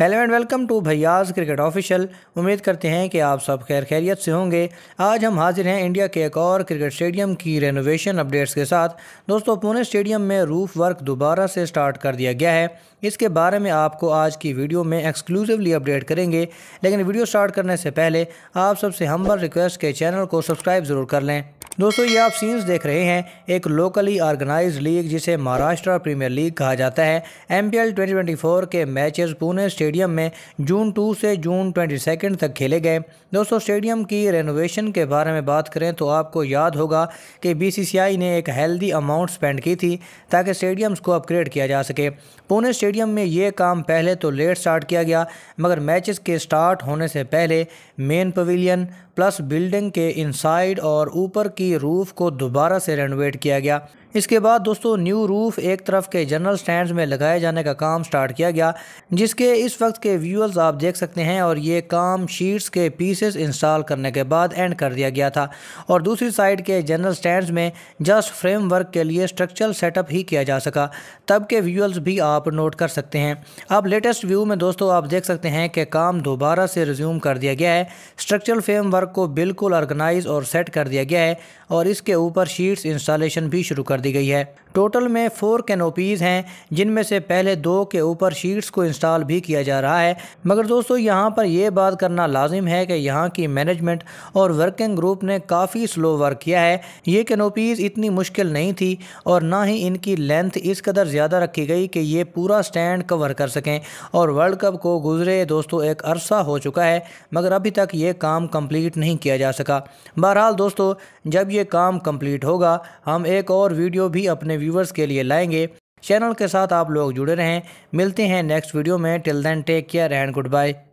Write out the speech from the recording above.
hello and welcome to भैयाज cricket official उम्मीद करते हैं कि आप सब खैर खैरियत से होंगे आज हम हाजिर हैं इंडिया के एक और क्रिकेट स्टेडियम की रेनोवेशन अपडेट्स के साथ दोस्तों पुणे स्टेडियम में रूफ वर्क दोबारा से स्टार्ट कर दिया गया है इसके बारे में आपको आज की वीडियो में एक्सक्लूसिवली अपडेट करेंगे लेकिन वीडियो स्टार्ट करने से पहले आप सबसे हम्बल रिक्वेस्ट के चैनल को सब्सक्राइब ज़रूर कर लें दोस्तों ये आप सीन्स देख रहे हैं एक लोकली ऑर्गेनाइज लीग जिसे महाराष्ट्र प्रीमियर लीग कहा जाता है M P L twenty twenty four के मैचेस पुणे स्टेडियम में जून टू से जून ट्वेंटी सेकेंड तक खेले गए दोस्तों स्टेडियम की रेनोवेशन के बारे में बात करें तो आपको याद होगा कि बी सी सी आई ने एक हेल्दी अमाउंट स्पेंड की थी ताकि स्टेडियम्स को अपग्रेड किया जा सके पुणे स्टेडियम में ये काम पहले तो लेट स्टार्ट किया गया मगर मैचेस के स्टार्ट होने से पहले मेन पवीलियन प्लस बिल्डिंग के इनसाइड और ऊपर की रूफ़ को दोबारा से रेनोवेट किया गया इसके बाद दोस्तों न्यू रूफ़ एक तरफ के जनरल स्टैंड में लगाए जाने का काम स्टार्ट किया गया जिसके इस वक्त के व्यूअर्स आप देख सकते हैं और ये काम शीट्स के पीसेस इंस्टॉल करने के बाद एंड कर दिया गया था और दूसरी साइड के जनरल स्टैंड में जस्ट फ्रेमवर्क के लिए स्ट्रक्चरल सेटअप ही किया जा सका तब के व्यूअर्स भी आप नोट कर सकते हैं अब लेटेस्ट व्यू में दोस्तों आप देख सकते हैं कि काम दोबारा से रिज्यूम कर दिया गया है स्ट्रक्चरल फ्रेमवर्क को बिल्कुल ऑर्गेनाइज और सेट कर दिया गया है और इसके ऊपर शीट्स इंस्टॉलेशन भी शुरू कर कर दी गई है टोटल में फोर कैनोपीज़ हैं जिनमें से पहले दो के ऊपर शीट्स को इंस्टॉल भी किया जा रहा है मगर दोस्तों यहाँ पर यह बात करना लाजिम है कि यहाँ की मैनेजमेंट और वर्किंग ग्रुप ने काफ़ी स्लो वर्क किया है ये कैनोपीज़ इतनी मुश्किल नहीं थी और ना ही इनकी लेंथ इस कदर ज़्यादा रखी गई कि ये पूरा स्टैंड कवर कर सकें और वर्ल्ड कप को गुजरे दोस्तों एक अरसा हो चुका है मगर अभी तक ये काम कम्प्लीट नहीं किया जा सका बहरहाल दोस्तों जब ये काम कम्प्लीट होगा हम एक और वीडियो वीडियो भी अपने व्यूवर्स के लिए लाएंगे चैनल के साथ आप लोग जुड़े रहें मिलते हैं नेक्स्ट वीडियो में till then take care and good bye